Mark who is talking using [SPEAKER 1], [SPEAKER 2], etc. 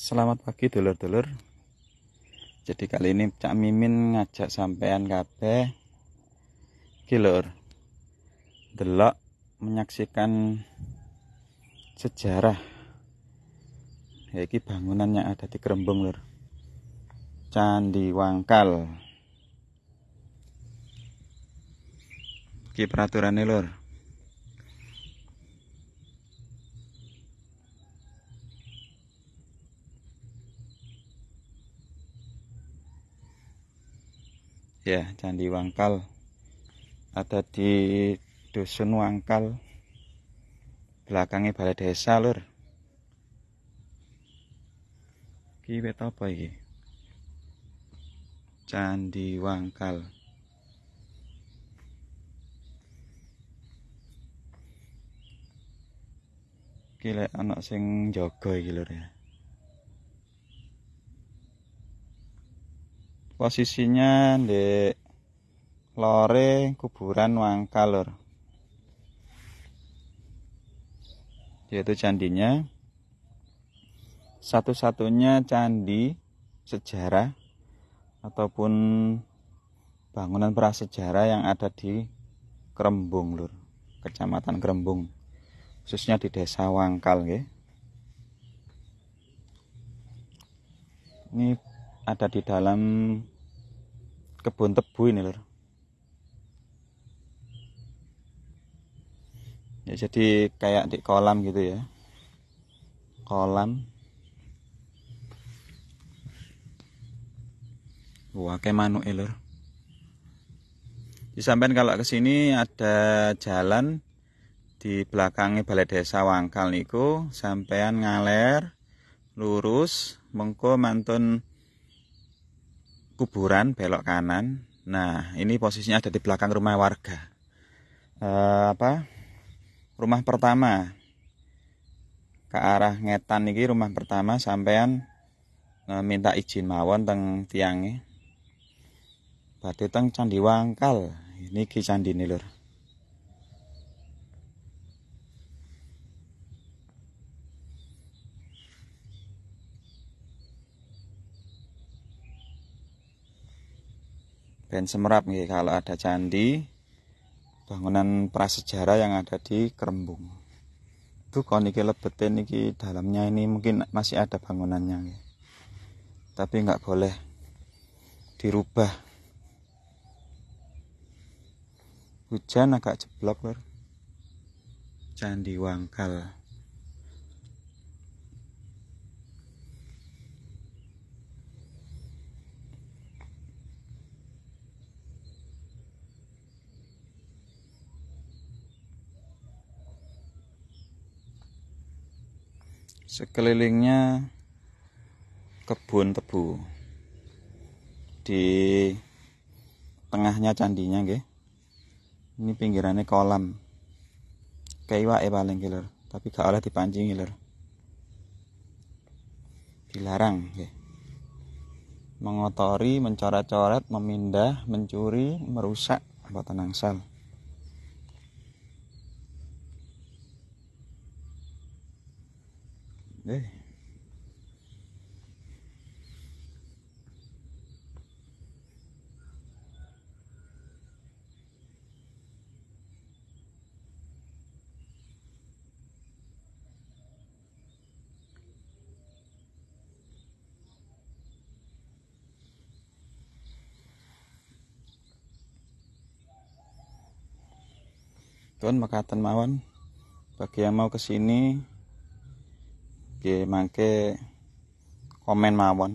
[SPEAKER 1] Selamat pagi dulur-dulur. Jadi kali ini Cak Mimin ngajak sampean kabeh kilur. Delok menyaksikan sejarah ya iki bangunan yang ada di Kerembung lur. Candi Wangkal. Iki peraturannya lur. ya Candi Wangkal ada di Dusun Wangkal belakangnya balai desa lur Kita wet apa Candi Wangkal iki anak sing jaga iki lur ya posisinya di lore kuburan Wangka lor. Yaitu candinya satu-satunya candi sejarah ataupun bangunan prasejarah yang ada di Krembung, lur, Kecamatan Kerembung. Khususnya di Desa Wangkal nggih. Ini ada di dalam kebun tebu ini lor ya jadi kayak di kolam gitu ya kolam wah kayak manu elor lor disampaikan kalau ke sini ada jalan di belakangnya balai desa Wangkal niku sampean ngaler lurus mengko mantun kuburan belok kanan. Nah, ini posisinya ada di belakang rumah warga. E, apa? Rumah pertama. Ke arah ngetan ini rumah pertama sampean e, minta izin mawon teng tiange. Berarti teng Candi Wangkal. Ini candi candine lur. Ben Semerap nih kalau ada candi bangunan prasejarah yang ada di Kerembung. Itu kalau ini lebetin ini dalamnya ini mungkin masih ada bangunannya Tapi nggak boleh dirubah. Hujan agak jeblok, Lur. Candi Wangkal. sekelilingnya kebun tebu di tengahnya candinya nggih ini pinggirannya kolam e paling giler tapi gak oleh dipancing giler dilarang nggih mengotori mencoret-coret memindah mencuri merusak apa tenang sel Eh. Tuan makatan Mawan, bagi yang mau kesini oke, mangke komen mawon